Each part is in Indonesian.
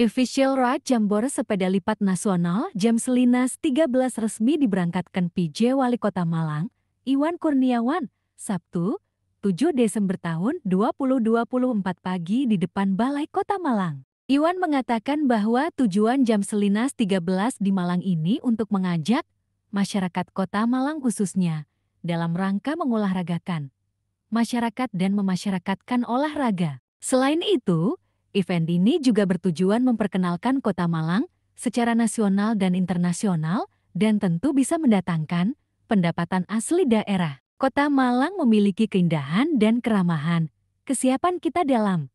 Official Ride Jambore Sepeda Lipat Nasional Jam Selinas 13 resmi diberangkatkan PJ Wali Kota Malang, Iwan Kurniawan, Sabtu, 7 Desember tahun 2024 pagi di depan Balai Kota Malang. Iwan mengatakan bahwa tujuan Jam Selinas 13 di Malang ini untuk mengajak masyarakat kota Malang khususnya dalam rangka mengolahragakan masyarakat dan memasyarakatkan olahraga. Selain itu, event ini juga bertujuan memperkenalkan Kota Malang secara nasional dan internasional dan tentu bisa mendatangkan pendapatan asli daerah. Kota Malang memiliki keindahan dan keramahan. Kesiapan kita dalam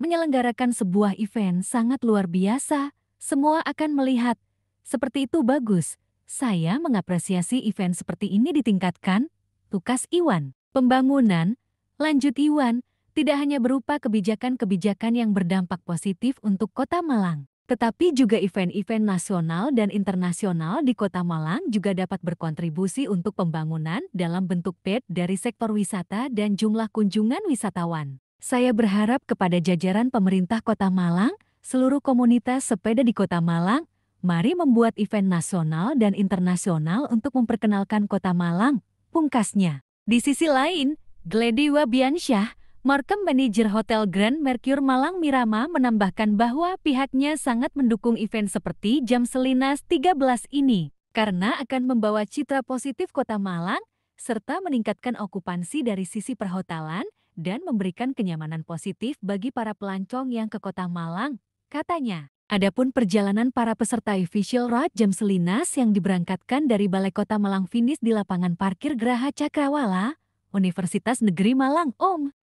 menyelenggarakan sebuah event sangat luar biasa. Semua akan melihat seperti itu bagus. Saya mengapresiasi event seperti ini ditingkatkan. Tukas Iwan. Pembangunan, lanjut Iwan, tidak hanya berupa kebijakan-kebijakan yang berdampak positif untuk Kota Malang, tetapi juga event-event nasional dan internasional di Kota Malang juga dapat berkontribusi untuk pembangunan dalam bentuk PET dari sektor wisata dan jumlah kunjungan wisatawan. Saya berharap kepada jajaran pemerintah Kota Malang, seluruh komunitas sepeda di Kota Malang, mari membuat event nasional dan internasional untuk memperkenalkan Kota Malang, pungkasnya. Di sisi lain, Glady Wabiansyah, Markem Manager Hotel Grand Mercure Malang Mirama menambahkan bahwa pihaknya sangat mendukung event seperti Jam Selinas 13 ini karena akan membawa citra positif kota Malang serta meningkatkan okupansi dari sisi perhotelan dan memberikan kenyamanan positif bagi para pelancong yang ke kota Malang, katanya. Adapun perjalanan para peserta official Road Jam selinas yang diberangkatkan dari Balai Kota Malang finish di lapangan parkir Geraha Cakrawala, Universitas Negeri Malang Om.